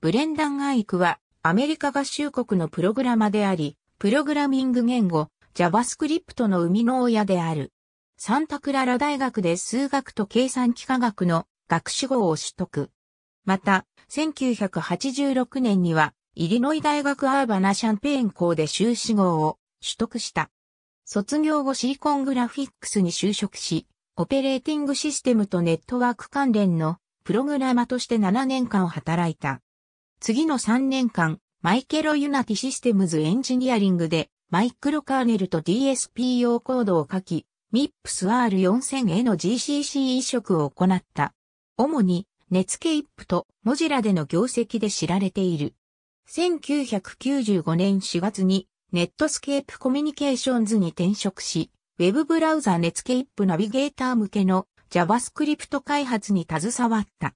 ブレンダン・アイクは、アメリカ合衆国のプログラマであり、プログラミング言語、JavaScript の生みの親である。サンタクララ大学で数学と計算機科学の学士号を取得。また、1986年には、イリノイ大学アーバナシャンペーン校で修士号を取得した。卒業後シリコングラフィックスに就職し、オペレーティングシステムとネットワーク関連のプログラマとして7年間働いた。次の3年間、マイケロユナティシステムズエンジニアリングで、マイクロカーネルと DSP 用コードを書き、MIPSR4000 への GCC 移植を行った。主に、ネツケイップとモジラでの業績で知られている。1995年4月に、ネットスケープコミュニケーションズに転職し、ウェブブラウザネツケイップナビゲーター向けの JavaScript 開発に携わった。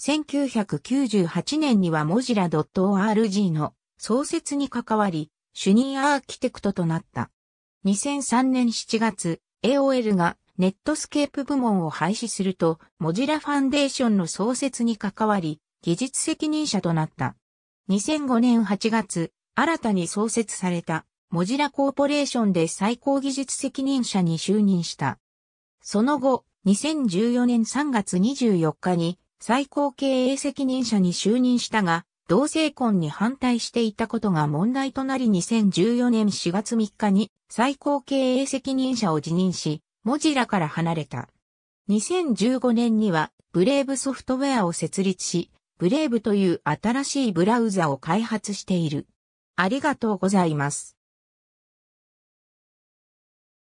1998年にはモジラ .org の創設に関わり、主任アーキテクトとなった。2003年7月、AOL がネットスケープ部門を廃止すると、モジラファンデーションの創設に関わり、技術責任者となった。2005年8月、新たに創設された、モジラコーポレーションで最高技術責任者に就任した。その後、2014年3月24日に、最高経営責任者に就任したが、同性婚に反対していたことが問題となり2014年4月3日に最高経営責任者を辞任し、モジラから離れた。2015年にはブレイブソフトウェアを設立し、ブレイブという新しいブラウザを開発している。ありがとうございます。